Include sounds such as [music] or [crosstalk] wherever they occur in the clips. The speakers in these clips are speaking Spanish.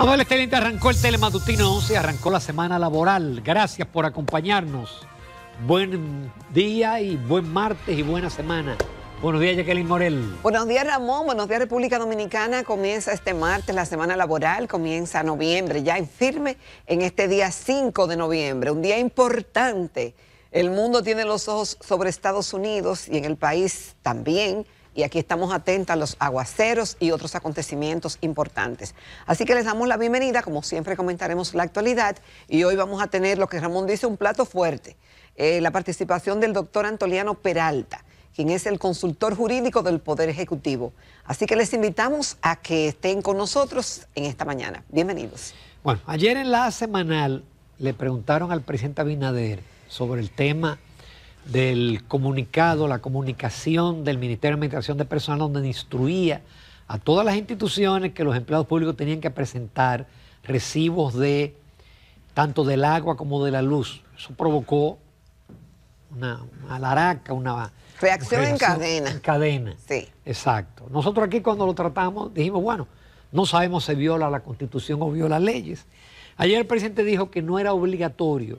Amable excelente, arrancó el telematutino 11, arrancó la semana laboral. Gracias por acompañarnos. Buen día y buen martes y buena semana. Buenos días, Jacqueline Morel. Buenos días, Ramón. Buenos días, República Dominicana. Comienza este martes la semana laboral, comienza noviembre, ya en firme en este día 5 de noviembre, un día importante. El mundo tiene los ojos sobre Estados Unidos y en el país también y aquí estamos atentos a los aguaceros y otros acontecimientos importantes. Así que les damos la bienvenida, como siempre comentaremos la actualidad y hoy vamos a tener lo que Ramón dice un plato fuerte, eh, la participación del doctor Antoliano Peralta quien es el consultor jurídico del Poder Ejecutivo. Así que les invitamos a que estén con nosotros en esta mañana. Bienvenidos. Bueno, ayer en la semanal le preguntaron al presidente Abinader sobre el tema del comunicado, la comunicación del Ministerio de Administración de Personal, donde instruía a todas las instituciones que los empleados públicos tenían que presentar recibos de tanto del agua como de la luz. Eso provocó una, alaraca, una reacción, en cadena. En cadena. Sí. Exacto. Nosotros aquí cuando lo tratamos dijimos, bueno, no sabemos si viola la constitución o viola leyes. Ayer el presidente dijo que no era obligatorio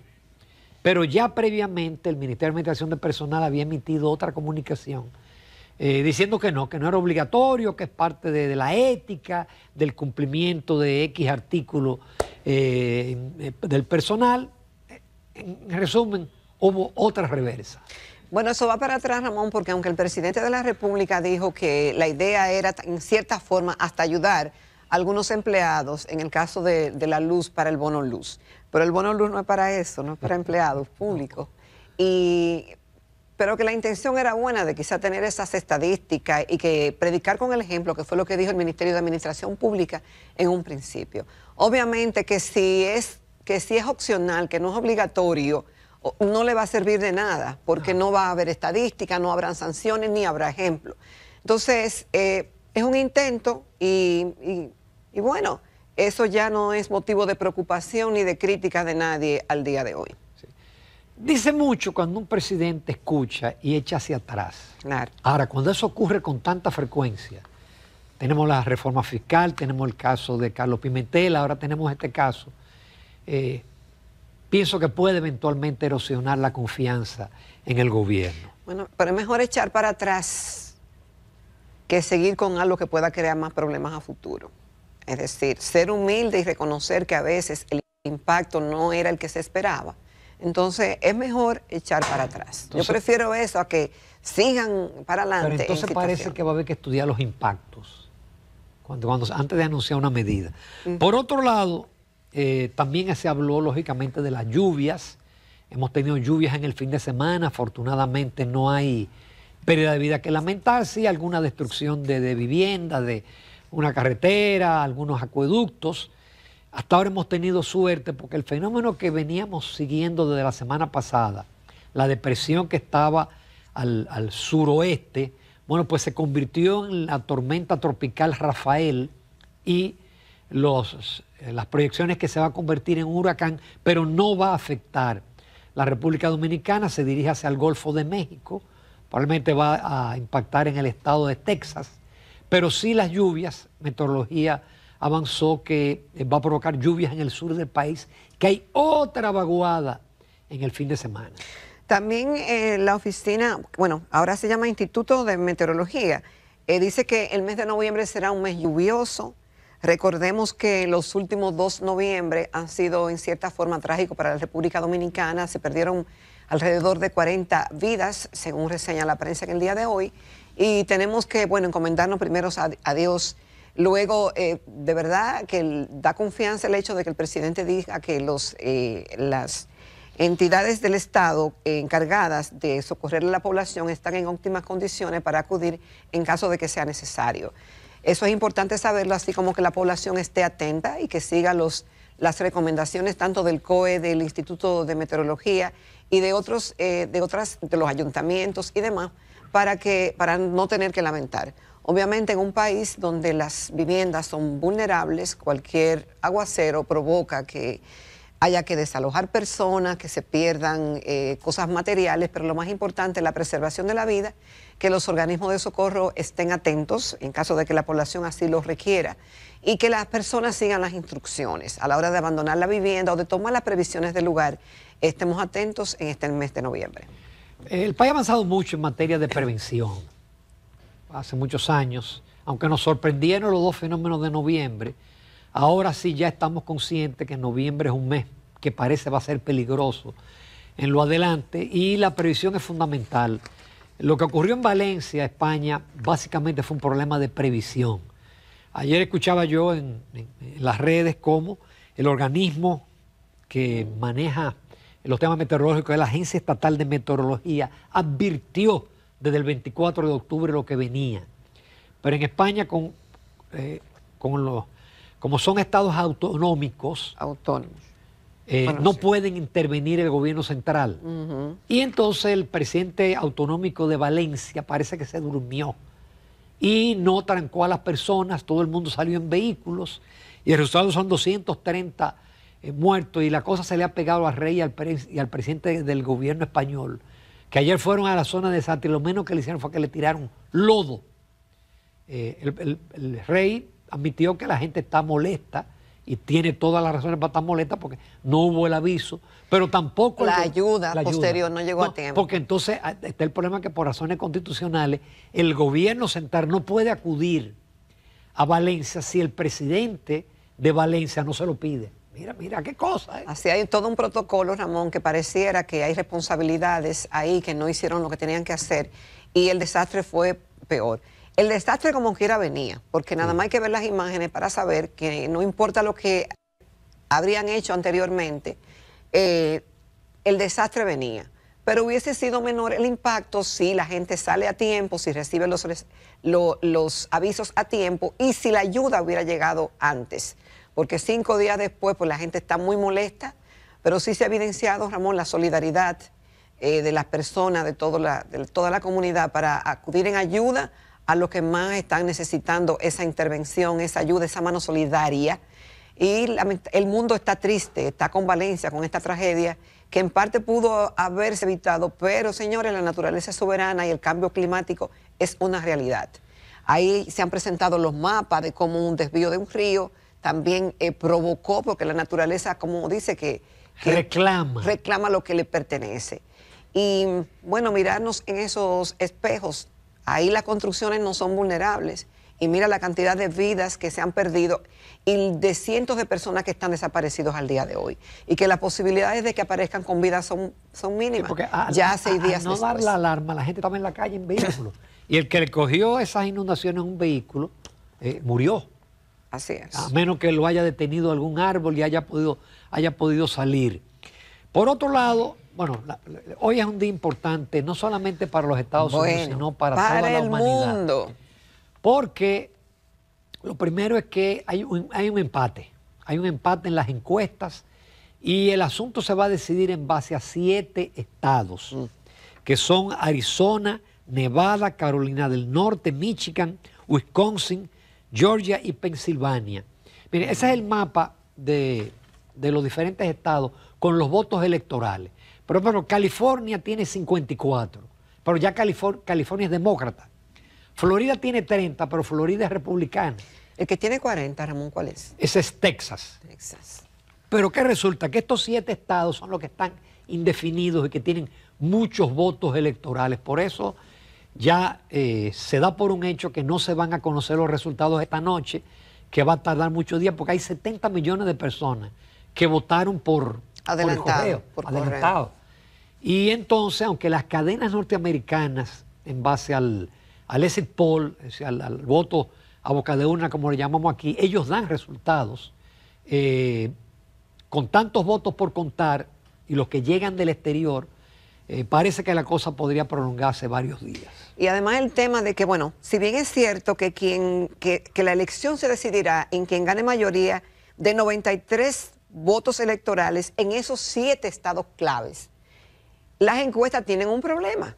pero ya previamente el Ministerio de Administración de Personal había emitido otra comunicación eh, diciendo que no, que no era obligatorio, que es parte de, la ética, del cumplimiento de X artículo eh, eh, del personal. En resumen, hubo otra reversa. Bueno, eso va para atrás, Ramón, porque aunque el presidente de la República dijo que la idea era, en cierta forma, hasta ayudar algunos empleados, en el caso de, la luz, para el bono luz. Pero el bono luz no es para eso, no es para empleados públicos. Y, pero que la intención era buena de quizá tener esas estadísticas y que predicar con el ejemplo, que fue lo que dijo el Ministerio de Administración Pública en un principio. Obviamente que si es, que si es opcional, que no es obligatorio, no le va a servir de nada, porque no, va a haber estadística, no habrán sanciones, ni habrá ejemplo. Entonces, eh, es un intento y y bueno, eso ya no es motivo de preocupación ni de crítica de nadie al día de hoy. Dice mucho cuando un presidente escucha y echa hacia atrás. Ahora, cuando eso ocurre con tanta frecuencia, tenemos la reforma fiscal, tenemos el caso de Carlos Pimentel, ahora tenemos este caso, eh, pienso que puede eventualmente erosionar la confianza en el gobierno. Bueno, pero es mejor echar para atrás que seguir con algo que pueda crear más problemas a futuro. Es decir, ser humilde y reconocer que a veces el impacto no era el que se esperaba. Entonces es mejor echar para atrás. Yo prefiero eso a que sigan para adelante. Pero entonces parece que va a haber que estudiar los impactos cuando, antes de anunciar una medida. Por otro lado, eh, también se habló lógicamente de las lluvias. Hemos tenido lluvias en el fin de semana. Afortunadamente no hay pérdida de vida que lamentar, sí alguna destrucción de, de vivienda, de una carretera, algunos acueductos. Hasta ahora hemos tenido suerte porque el fenómeno que veníamos siguiendo desde la semana pasada, la depresión que estaba al, suroeste, bueno, pues se convirtió en la tormenta tropical Rafael y eh, las proyecciones que se va a convertir en huracán, pero no va a afectar. La República Dominicana se dirige hacia el Golfo de México, probablemente va a impactar en el estado de Texas pero sí las lluvias, meteorología avanzó que eh, va a provocar lluvias en el sur del país, que hay otra vaguada en el fin de semana. También eh, la oficina, bueno, ahora se llama Instituto de Meteorología, eh, dice que el mes de noviembre será un mes lluvioso. Recordemos que los últimos dos noviembre han sido en cierta forma trágicos para la República Dominicana. Se perdieron alrededor de 40 vidas, según reseña la prensa en el día de hoy y tenemos que, bueno, encomendarnos primero a, Dios. Luego, eh, de verdad que da confianza el hecho de que el presidente diga que los, eh, las entidades del Estado encargadas de socorrer a la población están en óptimas condiciones para acudir en caso de que sea necesario. Eso es importante saberlo, así como que la población esté atenta y que siga las recomendaciones tanto del COE, del Instituto de Meteorología y de, otros, eh, de, otras, de los ayuntamientos y demás para, que, para no tener que lamentar. Obviamente en un país donde las viviendas son vulnerables, cualquier aguacero provoca que haya que desalojar personas, que se pierdan eh, cosas materiales, pero lo más importante es la preservación de la vida, que los organismos de socorro estén atentos en caso de que la población así lo requiera y que las personas sigan las instrucciones a la hora de abandonar la vivienda o de tomar las previsiones del lugar. Estemos atentos en este mes de noviembre. El país ha avanzado mucho en materia de prevención. Hace muchos años, aunque nos sorprendieron los dos fenómenos de noviembre, ahora sí ya estamos conscientes que noviembre es un mes que parece va a ser peligroso en lo adelante y la previsión es fundamental. Lo que ocurrió en Valencia, España, básicamente fue un problema de previsión. Ayer escuchaba yo en, en las redes cómo el organismo que maneja los temas meteorológicos, la Agencia Estatal de Meteorología advirtió desde el 24 de octubre lo que venía. Pero en España, con, eh, con los, como son estados autonómicos, autónomos. Eh, no pueden intervenir el gobierno central. Y entonces el presidente autonómico de Valencia parece que se durmió y no trancó a las personas, todo el mundo salió en vehículos y el resultado son 230 eh, muerto y la cosa se le ha pegado al rey y al, y al presidente del gobierno español, que ayer fueron a la zona de y lo menos que le hicieron fue que le tiraron lodo. Eh, el, rey admitió que la gente está molesta y tiene todas las razones para estar molesta porque no hubo el aviso, pero tampoco... La, ayuda, posterior no llegó a tiempo. Porque entonces ah, está el problema que por razones constitucionales el gobierno central no puede acudir a Valencia si el presidente de Valencia no se lo pide. Mira, mira, qué cosa. ¿eh? Así hay todo un protocolo, Ramón, que pareciera que hay responsabilidades ahí que no hicieron lo que tenían que hacer y el desastre fue peor. El desastre como quiera venía, porque nada más hay que ver las imágenes para saber que no importa lo que habrían hecho anteriormente, eh, el desastre venía. Pero hubiese sido menor el impacto si la gente sale a tiempo, si recibe los avisos a tiempo y si la ayuda hubiera llegado antes porque cinco días después pues la gente está muy molesta, pero sí se ha evidenciado, Ramón, la solidaridad eh, de las personas, de, toda la comunidad para acudir en ayuda a los que más están necesitando esa intervención, esa ayuda, esa mano solidaria. Y el mundo está triste, está con Valencia, con esta tragedia, que en parte pudo haberse evitado, pero señores, la naturaleza soberana y el cambio climático es una realidad. Ahí se han presentado los mapas de cómo un desvío de un río también eh, provocó, porque la naturaleza, como dice, que, reclama. reclama lo que le pertenece. Y bueno, mirarnos en esos espejos, ahí las construcciones no son vulnerables. Y mira la cantidad de vidas que se han perdido y de cientos de personas que están desaparecidos al día de hoy. Y que las posibilidades de que aparezcan con vida son, son mínimas. porque ya seis días no dar la alarma, la gente estaba en la calle en vehículos. y el que recogió esas inundaciones en un vehículo eh, murió. A menos que lo haya detenido algún árbol y haya podido, haya podido salir. Por otro lado, bueno, hoy es un día importante, no solamente para los Estados Unidos, sino para, toda la humanidad. Mundo. Porque lo primero es que hay un, hay un empate. Hay un empate en las encuestas y el asunto se va a decidir en base a siete estados, mm. que son Arizona, Nevada, Carolina del Norte, Michigan, Wisconsin, Georgia y Pensilvania. Mire, ese es el mapa de, los diferentes estados con los votos electorales. Pero, bueno, California tiene 54, pero ya California, California es demócrata. Florida tiene 30, pero Florida es republicana. El que tiene 40, Ramón, ¿cuál es? Ese es Texas. Texas. Pero ¿qué resulta que estos siete estados son los que están indefinidos y que tienen muchos votos electorales. Por eso ya eh, se da por un hecho que no se van a conocer los resultados esta noche, que va a tardar muchos días, porque hay 70 millones de personas que votaron por adelantado. adelantado. Y entonces, aunque las cadenas norteamericanas, en base al, al exit poll, al, voto a boca de urna, como le llamamos aquí, ellos dan resultados. Eh, con tantos votos por contar y los que llegan del exterior, eh, parece que la cosa podría prolongarse varios días. Y además el tema de que, bueno, si bien es cierto que, quien, que, la elección se decidirá en quien gane mayoría de 93 votos electorales en esos siete estados claves, las encuestas tienen un problema.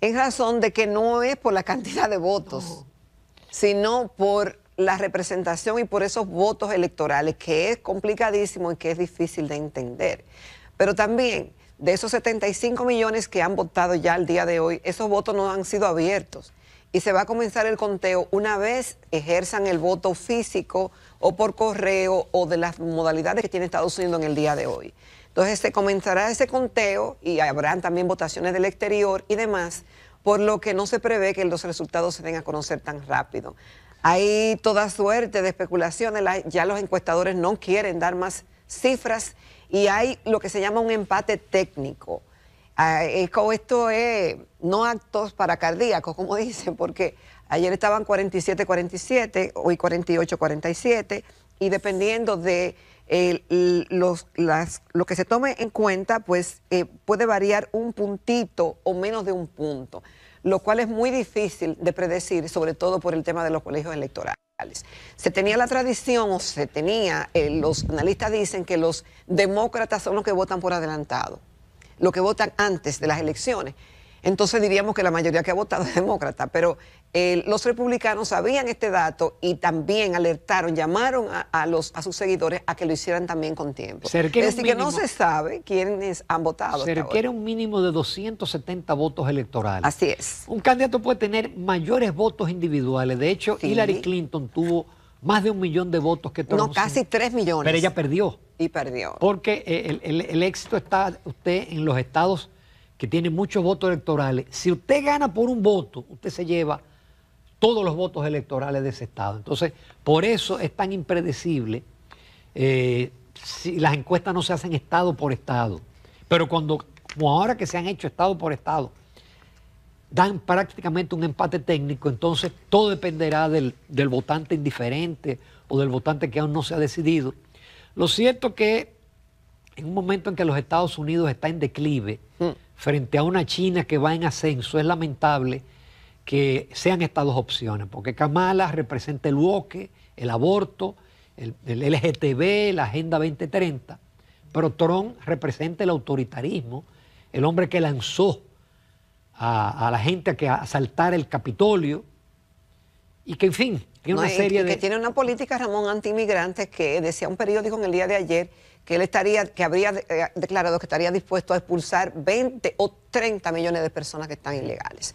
En razón de que no es por la cantidad de votos, sino por la representación y por esos votos electorales, que es complicadísimo y que es difícil de entender. Pero también de esos 75 millones que han votado ya el día de hoy, esos votos no han sido abiertos. Y se va a comenzar el conteo una vez ejerzan el voto físico o por correo o de las modalidades que tiene Estados Unidos en el día de hoy. Entonces se comenzará ese conteo y habrán también votaciones del exterior y demás, por lo que no se prevé que los resultados se den a conocer tan rápido. Hay toda suerte de especulaciones, ya los encuestadores no quieren dar más cifras y hay lo que se llama un empate técnico. Ah, esto es no actos para cardíacos, como [laughs] dicen, porque ayer estaban 47-47, hoy 48-47, y dependiendo de eh, los, lo que se tome en cuenta, pues eh, puede variar un puntito o menos de un punto, lo cual es muy difícil de predecir, sobre todo por el tema de los colegios electorales. Se tenía la tradición, o se tenía, eh, los analistas dicen que los demócratas son los que votan por adelantado, los que votan antes de las elecciones entonces diríamos que la mayoría que ha votado es demócrata. Pero eh, los republicanos sabían este dato y también alertaron, llamaron a, sus seguidores a que lo hicieran también con tiempo. es decir, que no se sabe quiénes han votado. Se requiere un mínimo de 270 votos electorales. Así es. Un candidato puede tener mayores votos individuales. De hecho, Hillary Clinton tuvo más de un millón de votos que Trump. No, casi tres millones. Pero ella perdió. Y perdió. Porque eh, el éxito está usted en los estados que tiene muchos votos electorales, si usted gana por un voto, usted se lleva todos los votos electorales de ese Estado. Entonces, por eso es tan impredecible eh, si las encuestas no se hacen Estado por Estado. Pero cuando, como ahora que se han hecho Estado por Estado, dan prácticamente un empate técnico, entonces todo dependerá del, votante indiferente o del votante que aún no se ha decidido. Lo cierto es que en un momento en que los Estados Unidos está en declive, hmm frente a una China que va en ascenso, es lamentable que sean estas dos opciones, porque Kamala representa el woke, el aborto, el, LGTB, la Agenda 2030, pero Trump representa el autoritarismo, el hombre que lanzó a, la gente a que asaltara el Capitolio, y que en fin, tiene una serie y que tiene una política, Ramón, anti que decía un periódico en el día de ayer, que él estaría, que habría eh, declarado que estaría dispuesto a expulsar 20 o 30 millones de personas que están ilegales.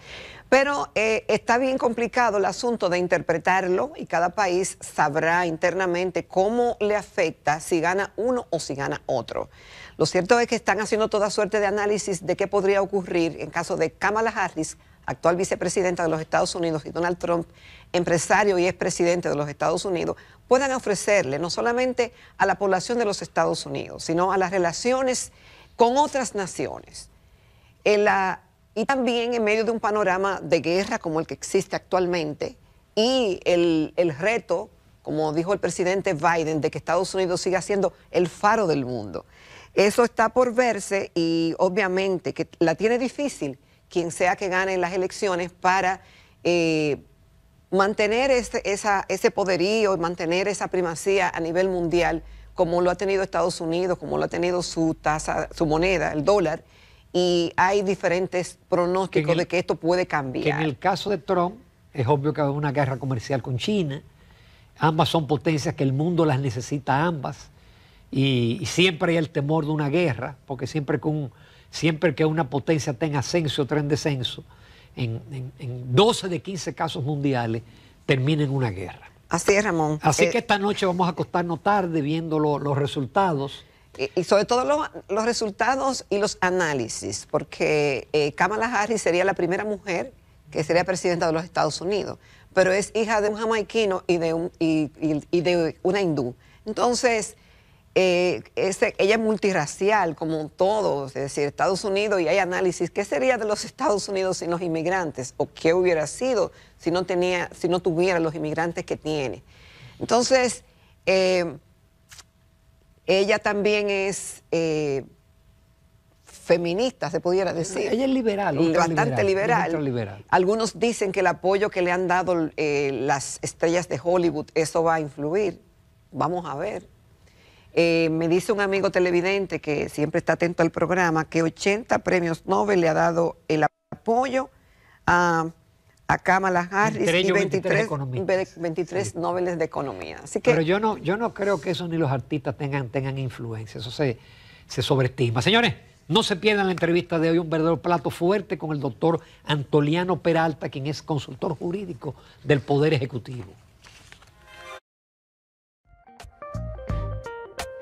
Pero eh, está bien complicado el asunto de interpretarlo y cada país sabrá internamente cómo le afecta si gana uno o si gana otro. Lo cierto es que están haciendo toda suerte de análisis de qué podría ocurrir en caso de Kamala Harris actual vicepresidenta de los Estados Unidos, y Donald Trump, empresario y expresidente de los Estados Unidos, puedan ofrecerle no solamente a la población de los Estados Unidos, sino a las relaciones con otras naciones. y también en medio de un panorama de guerra como el que existe actualmente y el, el reto, como dijo el presidente Biden, de que Estados Unidos siga siendo el faro del mundo. Eso está por verse y obviamente que la tiene difícil quien sea que gane las elecciones, para eh, mantener este, ese, poderío mantener esa primacía a nivel mundial, como lo ha tenido Estados Unidos, como lo ha tenido su tasa, su moneda, el dólar, y hay diferentes pronósticos de que esto puede cambiar. en el caso de Trump, es obvio que va a haber una guerra comercial con China, ambas son potencias que el mundo las necesita ambas, y siempre hay el temor de una guerra, porque siempre con siempre que una potencia tenga ascenso o tren descenso, en, 12 de 15 casos mundiales, termina en una guerra. Así es, Ramón. Así eh, que esta noche vamos a acostarnos tarde viendo los resultados. Y, sobre todo los resultados y los análisis, porque eh, Kamala Harris sería la primera mujer que sería presidenta de los Estados Unidos, pero es hija de un jamaiquino y de, un, y de una hindú. Entonces, eh, ella es multiracial como todos, es decir, Estados Unidos, y hay análisis, ¿qué sería de los Estados Unidos sin los inmigrantes? ¿O qué hubiera sido si no, tenía, si no tuviera los inmigrantes que tiene? Entonces, eh, ella también es eh, feminista, se pudiera decir. Ella es liberal. Bastante liberal. Algunos dicen que el apoyo que le han dado eh, las estrellas de Hollywood, eso va a influir. Vamos a ver. Eh, me dice un amigo televidente que siempre está atento al programa que 80 premios Nobel le ha dado el apoyo a, a Kamala Harris y 23, 23, Nobel de Economía. Pero yo no, yo no creo que eso ni los artistas tengan, tengan influencia, eso se, se sobreestima. Señores, no se pierdan la entrevista de hoy, un verdadero plato fuerte con el doctor Antoliano Peralta, quien es consultor jurídico del Poder Ejecutivo.